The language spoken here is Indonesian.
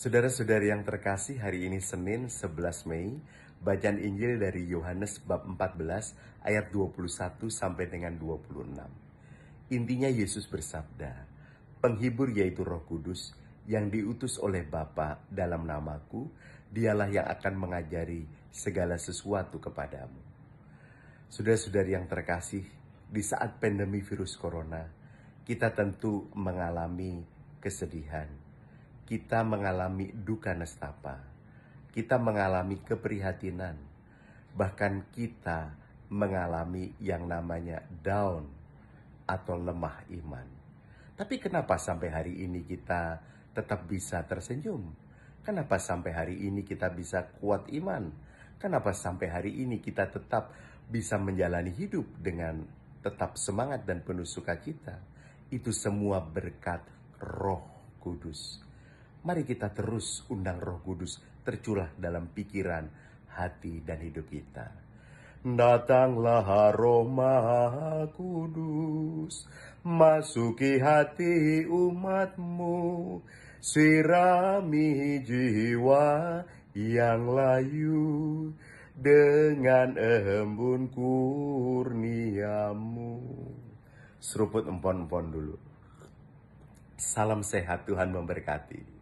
Saudara-saudari yang terkasih, hari ini Senin 11 Mei, bacaan Injil dari Yohanes bab 14 ayat 21 sampai dengan 26. Intinya Yesus bersabda, Penghibur yaitu Roh Kudus yang diutus oleh Bapa dalam namaku, dialah yang akan mengajari segala sesuatu kepadamu. Saudara-saudari yang terkasih, di saat pandemi virus corona, kita tentu mengalami kesedihan, kita mengalami duka nestapa, kita mengalami keprihatinan, bahkan kita mengalami yang namanya down atau lemah iman. Tapi kenapa sampai hari ini kita tetap bisa tersenyum? Kenapa sampai hari ini kita bisa kuat iman? Kenapa sampai hari ini kita tetap bisa menjalani hidup dengan tetap semangat dan penuh sukacita? Itu semua berkat Roh Kudus. Mari kita terus undang roh kudus tercurah dalam pikiran, hati, dan hidup kita. Datanglah aroma kudus, masuki hati umatmu, sirami jiwa yang layu dengan embun kurniamu. Seruput empon-empon dulu. Salam sehat Tuhan memberkati.